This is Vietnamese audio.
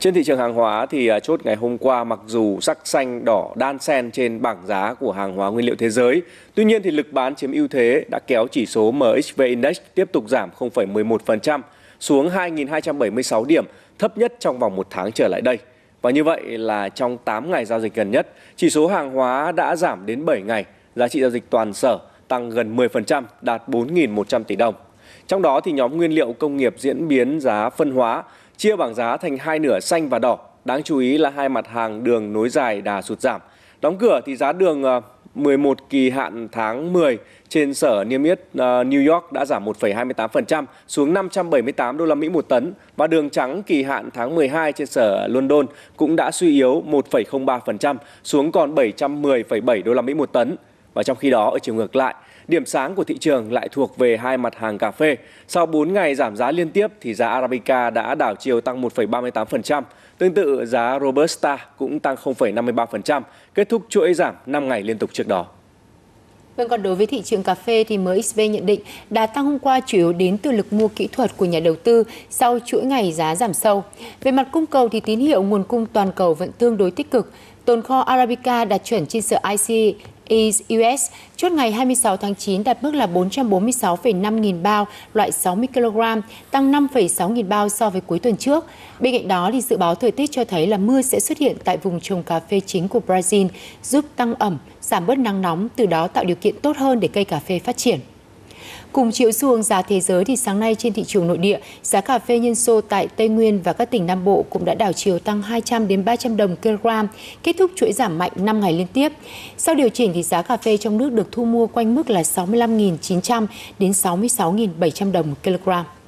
Trên thị trường hàng hóa thì à, chốt ngày hôm qua mặc dù sắc xanh đỏ đan xen trên bảng giá của hàng hóa nguyên liệu thế giới, tuy nhiên thì lực bán chiếm ưu thế đã kéo chỉ số MXV Index tiếp tục giảm 0,11% xuống 2.276 điểm, thấp nhất trong vòng một tháng trở lại đây. Và như vậy là trong 8 ngày giao dịch gần nhất, chỉ số hàng hóa đã giảm đến 7 ngày, giá trị giao dịch toàn sở tăng gần 10%, đạt 4.100 tỷ đồng. Trong đó thì nhóm nguyên liệu công nghiệp diễn biến giá phân hóa, chia bảng giá thành hai nửa xanh và đỏ. Đáng chú ý là hai mặt hàng đường nối dài đà sụt giảm. Đóng cửa thì giá đường 11 ờ, kỳ hạn tháng 10 trên sở niêm yết ờ, New York đã giảm 1,28% xuống 578 đô la Mỹ một tấn và đường trắng kỳ hạn tháng 12 trên sở London cũng đã suy yếu 1,03% xuống còn 710,7 đô la Mỹ một tấn. Và trong khi đó, ở chiều ngược lại, điểm sáng của thị trường lại thuộc về hai mặt hàng cà phê. Sau 4 ngày giảm giá liên tiếp thì giá Arabica đã đảo chiều tăng 1,38%. Tương tự giá Robusta cũng tăng 0,53%, kết thúc chuỗi giảm 5 ngày liên tục trước đó. Vâng, còn đối với thị trường cà phê thì MXV nhận định đà tăng hôm qua chủ yếu đến từ lực mua kỹ thuật của nhà đầu tư sau chuỗi ngày giá giảm sâu. Về mặt cung cầu thì tín hiệu nguồn cung toàn cầu vẫn tương đối tích cực. Tồn kho Arabica đạt chuẩn trên sở IC e East US chốt ngày 26 tháng 9 đạt mức là 446,5 nghìn bao loại 60 kg, tăng 5,6 nghìn bao so với cuối tuần trước. Bên cạnh đó, thì dự báo thời tiết cho thấy là mưa sẽ xuất hiện tại vùng trồng cà phê chính của Brazil, giúp tăng ẩm, giảm bớt nắng nóng, từ đó tạo điều kiện tốt hơn để cây cà phê phát triển. Cùng chiều xuống giá thế giới thì sáng nay trên thị trường nội địa, giá cà phê nhân sô tại Tây Nguyên và các tỉnh Nam Bộ cũng đã đảo chiều tăng 200 đến 300 đồng kg, kết thúc chuỗi giảm mạnh 5 ngày liên tiếp. Sau điều chỉnh thì giá cà phê trong nước được thu mua quanh mức là 65.900 đến 66.700 đồng kg.